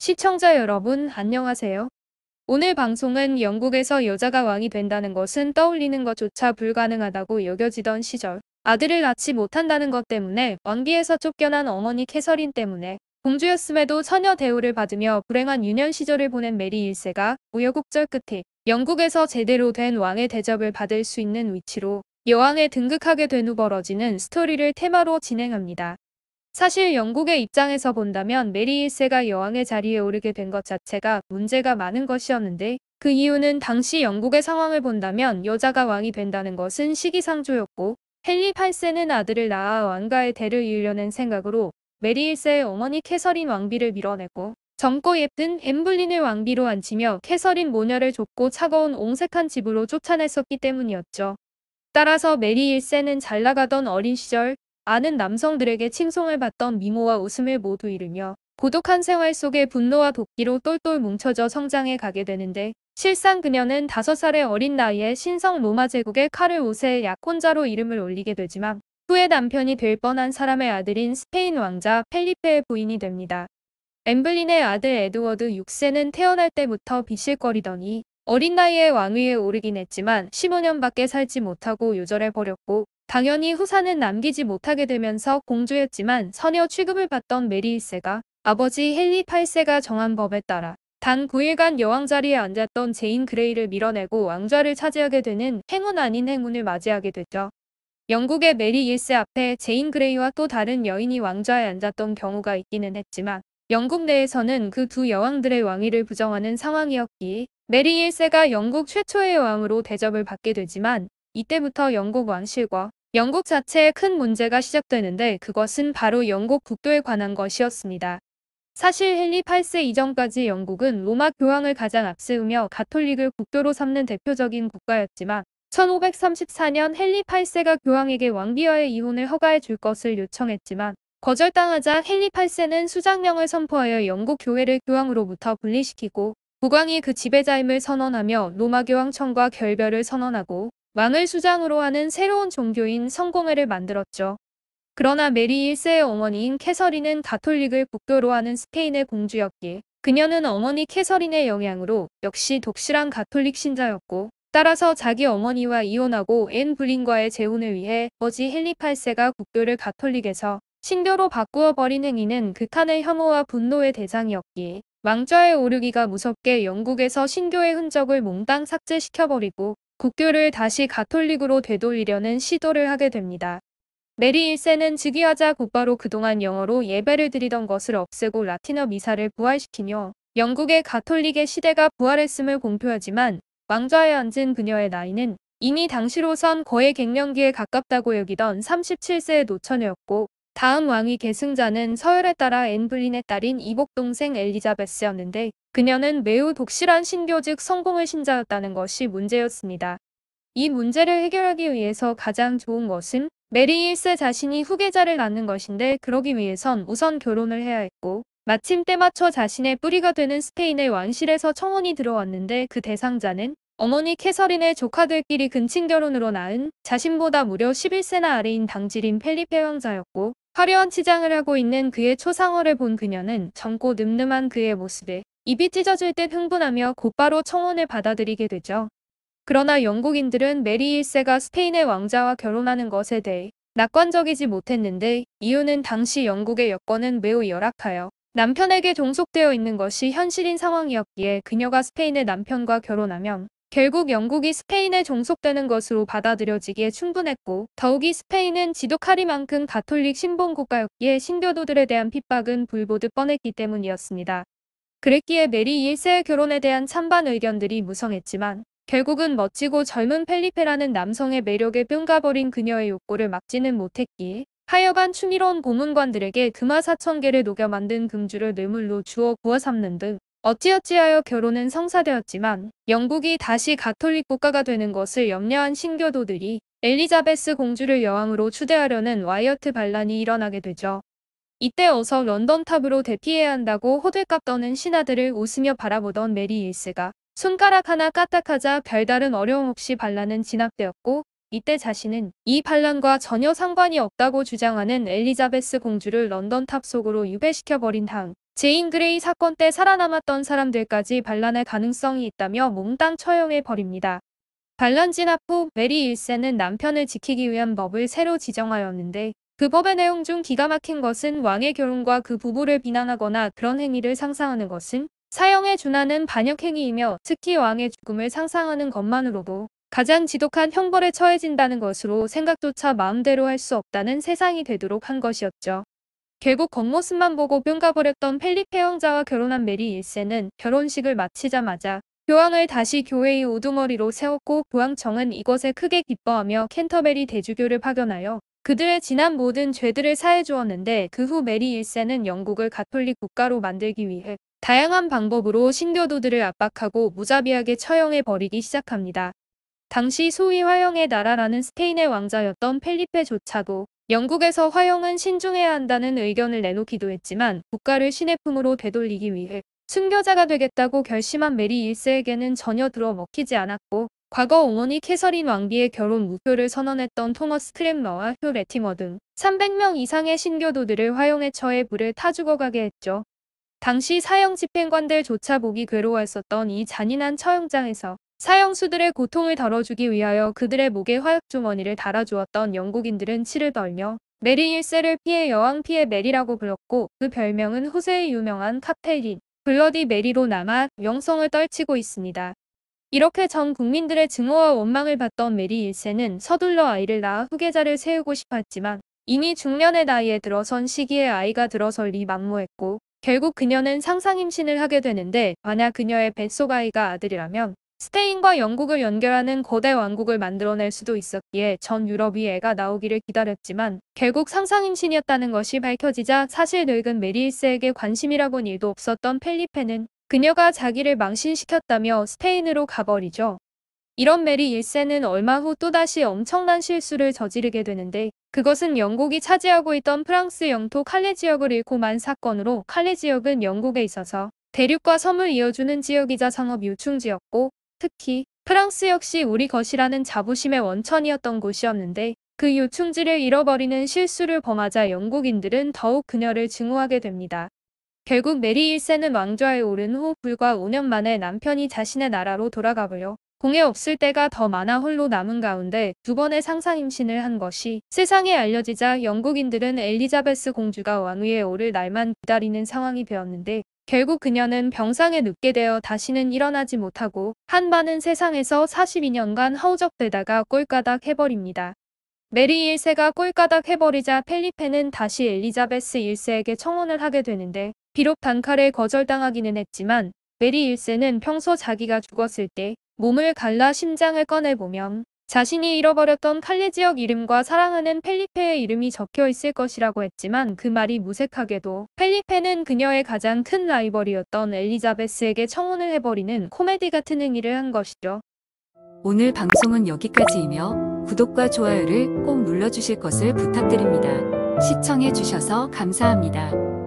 시청자 여러분 안녕하세요. 오늘 방송은 영국에서 여자가 왕이 된다는 것은 떠올리는 것조차 불가능하다고 여겨지던 시절 아들을 낳지 못한다는 것 때문에 왕비에서 쫓겨난 어머니 캐서린 때문에 공주였음에도 처녀 대우를 받으며 불행한 유년 시절을 보낸 메리 1세가 우여곡절 끝에 영국에서 제대로 된 왕의 대접을 받을 수 있는 위치로 여왕에 등극하게 된 후 벌어지는 스토리를 테마로 진행합니다. 사실 영국의 입장에서 본다면 메리 1세가 여왕의 자리에 오르게 된 것 자체가 문제가 많은 것이었는데 그 이유는 당시 영국의 상황을 본다면 여자가 왕이 된다는 것은 시기상조였고 헨리 8세는 아들을 낳아 왕가의 대를 이으려는 생각으로 메리 1세의 어머니 캐서린 왕비를 밀어냈고 젊고 예쁜 엠블린을 왕비로 앉히며 캐서린 모녀를 좁고 차가운 옹색한 집으로 쫓아냈었기 때문이었죠. 따라서 메리 1세는 잘 나가던 어린 시절 아는 남성들에게 칭송을 받던 미모와 웃음을 모두 잃으며 고독한 생활 속에 분노와 도기로 똘똘 뭉쳐져 성장해 가게 되는데 실상 그녀는 5살의 어린 나이에 신성 로마 제국의 카를 5세의 약혼자로 이름을 올리게 되지만 후에 남편이 될 뻔한 사람의 아들인 스페인 왕자 펠리페의 부인이 됩니다. 엠블린의 아들 에드워드 6세는 태어날 때부터 비실거리더니 어린 나이에 왕위에 오르긴 했지만 15년밖에 살지 못하고 유절해버렸고 당연히 후사는 남기지 못하게 되면서 공주였지만 선녀 취급을 받던 메리 1세가 아버지 헨리 8세가 정한 법에 따라 단 9일간 여왕 자리에 앉았던 제인 그레이를 밀어내고 왕좌를 차지하게 되는 행운 아닌 행운을 맞이하게 되죠. 영국의 메리 1세 앞에 제인 그레이와 또 다른 여인이 왕좌에 앉았던 경우가 있기는 했지만 영국 내에서는 그 두 여왕들의 왕위를 부정하는 상황이었기에 메리 1세가 영국 최초의 여 왕으로 대접을 받게 되지만 이때부터 영국 왕실과 영국 자체에 큰 문제가 시작되는데 그것은 바로 영국 국도에 관한 것이었습니다. 사실 헨리 8세 이전까지 영국은 로마 교황을 가장 앞세우며 가톨릭을 국도로 삼는 대표적인 국가였지만 1534년 헨리 8세가 교황에게 왕비와의 이혼을 허가해 줄 것을 요청했지만 거절당하자 헨리 8세는 수장령을 선포하여 영국 교회를 교황으로부터 분리시키고 국왕이 그 지배자임을 선언하며 로마 교황청과 결별을 선언하고 왕을 수장으로 하는 새로운 종교인 성공회를 만들었죠. 그러나 메리 1세의 어머니인 캐서린은 가톨릭을 국교로 하는 스페인의 공주였기에 그녀는 어머니 캐서린의 영향으로 역시 독실한 가톨릭 신자였고 따라서 자기 어머니와 이혼하고 앤 불린과의 재혼을 위해 버지 헨리 8세가 국교를 가톨릭에서 신교로 바꾸어 버린 행위는 극한의 혐오와 분노의 대상이었기에 왕좌에 오르기가 무섭게 영국에서 신교의 흔적을 몽땅 삭제시켜버리고 국교를 다시 가톨릭으로 되돌리려는 시도를 하게 됩니다. 메리 1세는 즉위하자 곧바로 그동안 영어로 예배를 드리던 것을 없애고 라틴어 미사를 부활시키며 영국의 가톨릭의 시대가 부활했음을 공표하지만 왕좌에 앉은 그녀의 나이는 이미 당시로선 거의 갱년기에 가깝다고 여기던 37세의 노처녀였고 다음 왕위 계승자는 서열에 따라 앤블린의 딸인 이복 동생 엘리자베스였는데 그녀는 매우 독실한 신교직 성공의 신자였다는 것이 문제였습니다. 이 문제를 해결하기 위해서 가장 좋은 것은 메리 1세 자신이 후계자를 낳는 것인데 그러기 위해선 우선 결혼을 해야 했고 마침 때맞춰 자신의 뿌리가 되는 스페인의 왕실에서 청혼이 들어왔는데 그 대상자는 어머니 캐서린의 조카들끼리 근친결혼으로 낳은 자신보다 무려 11세나 아래인 당질인 펠리페 왕자였고 화려한 치장을 하고 있는 그의 초상화를 본 그녀는 젊고 늠름한 그의 모습에 입이 찢어질 듯 흥분하며 곧바로 청혼을 받아들이게 되죠. 그러나 영국인들은 메리 1세가 스페인의 왕자와 결혼하는 것에 대해 낙관적이지 못했는데 이유는 당시 영국의 여건은 매우 열악하여 남편에게 종속되어 있는 것이 현실인 상황이었기에 그녀가 스페인의 남편과 결혼하면 결국 영국이 스페인에 종속되는 것으로 받아들여지기에 충분했고 더욱이 스페인은 지독하리만큼 가톨릭 신봉 국가였기에 신교도들에 대한 핍박은 불보듯 뻔했기 때문이었습니다. 그랬기에 메리 1세의 결혼에 대한 찬반 의견들이 무성했지만 결국은 멋지고 젊은 펠리페라는 남성의 매력에 뿅가버린 그녀의 욕구를 막지는 못했기에 하여간 추미로운 고문관들에게 금화 사천개를 녹여 만든 금주를 뇌물로 주어 구워 삼는 등 어찌어찌하여 결혼은 성사되었지만 영국이 다시 가톨릭 국가가 되는 것을 염려한 신교도들이 엘리자베스 공주를 여왕으로 추대하려는 와이어트 반란이 일어나게 되죠. 이때 어서 런던탑으로 대피해야 한다고 호들갑 떠는 신하들을 웃으며 바라보던 메리 일스가 손가락 하나 까딱하자 별다른 어려움 없이 반란은 진압되었고 이때 자신은 이 반란과 전혀 상관이 없다고 주장하는 엘리자베스 공주를 런던탑 속으로 유배시켜버린 다음 제인 그레이 사건 때 살아남았던 사람들까지 반란할 가능성이 있다며 몽땅 처형해 버립니다. 반란 진압 후 메리 1세는 남편을 지키기 위한 법을 새로 지정하였는데 그 법의 내용 중 기가 막힌 것은 왕의 결혼과 그 부부를 비난하거나 그런 행위를 상상하는 것은 사형에 준하는 반역행위이며 특히 왕의 죽음을 상상하는 것만으로도 가장 지독한 형벌에 처해진다는 것으로 생각조차 마음대로 할 수 없다는 세상이 되도록 한 것이었죠. 결국 겉모습만 보고 뿅가버렸던 펠리페 왕자와 결혼한 메리 1세는 결혼식을 마치자마자 교황을 다시 교회의 우두머리로 세웠고 교황청은 이것에 크게 기뻐하며 켄터베리 대주교를 파견하여 그들의 지난 모든 죄들을 사해주었는데 그 후 메리 1세는 영국을 가톨릭 국가로 만들기 위해 다양한 방법으로 신교도들을 압박하고 무자비하게 처형해 버리기 시작합니다. 당시 소위 화영의 나라라는 스페인의 왕자였던 펠리페조차도 영국에서 화영은 신중해야 한다는 의견을 내놓기도 했지만 국가를 신의 품으로 되돌리기 위해 순교자가 되겠다고 결심한 메리 1세에게는 전혀 들어먹히지 않았고 과거 어머니 캐서린 왕비의 결혼 무효를 선언했던 토머스 크랜머와 효 레티머 등 300명 이상의 신교도들을 화용에 처해 물을 타 죽어가게 했죠. 당시 사형 집행관들조차 보기 괴로웠었던 이 잔인한 처형장에서 사형수들의 고통을 덜어주기 위하여 그들의 목에 화약주머니를 달아주었던 영국인들은 치를 벌며 메리 1세를 피해 여왕 피해 메리라고 불렀고 그 별명은 호세의 유명한 카페린 블러디 메리로 남아 명성을 떨치고 있습니다. 이렇게 전 국민들의 증오와 원망을 받던 메리 1세는 서둘러 아이를 낳아 후계자를 세우고 싶었지만 이미 중년의 나이에 들어선 시기에 아이가 들어설리 만무했고 결국 그녀는 상상임신을 하게 되는데 만약 그녀의 뱃속 아이가 아들이라면 스페인과 영국을 연결하는 거대 왕국을 만들어낼 수도 있었기에 전 유럽이 애가 나오기를 기다렸지만 결국 상상임신이었다는 것이 밝혀지자 사실 늙은 메리일스에게 관심이라곤 일도 없었던 펠리페는 그녀가 자기를 망신시켰다며 스페인으로 가버리죠. 이런 메리 일세는 얼마 후 또다시 엄청난 실수를 저지르게 되는데 그것은 영국이 차지하고 있던 프랑스 영토 칼레 지역을 잃고 만 사건으로 칼레 지역은 영국에 있어서 대륙과 섬을 이어주는 지역이자 상업 유충지였고 특히 프랑스 역시 우리 것이라는 자부심의 원천이었던 곳이었는데 그 요충지를 잃어버리는 실수를 범하자 영국인들은 더욱 그녀를 증오하게 됩니다. 결국 메리 1세는 왕좌에 오른 후 불과 5년 만에 남편이 자신의 나라로 돌아가고요. 공에 없을 때가 더 많아 홀로 남은 가운데 두 번의 상상 임신을 한 것이 세상에 알려지자 영국인들은 엘리자베스 공주가 왕위에 오를 날만 기다리는 상황이 되었는데 결국 그녀는 병상에 눕게 되어 다시는 일어나지 못하고 한반은 세상에서 42년간 허우적대다가 꼴까닥 해버립니다. 메리 1세가 꼴까닥 해버리자 펠리페는 다시 엘리자베스 1세에게 청혼을 하게 되는데 비록 단칼에 거절당하기는 했지만 메리 1세는 평소 자기가 죽었을 때 몸을 갈라 심장을 꺼내보면 자신이 잃어버렸던 칼리 지역 이름과 사랑하는 펠리페의 이름이 적혀 있을 것이라고 했지만 그 말이 무색하게도 펠리페는 그녀의 가장 큰 라이벌이었던 엘리자베스에게 청혼을 해버리는 코미디 같은 행위를 한 것이죠. 오늘 방송은 여기까지이며 구독과 좋아요를 꼭 눌러주실 것을 부탁드립니다. 시청해주셔서 감사합니다.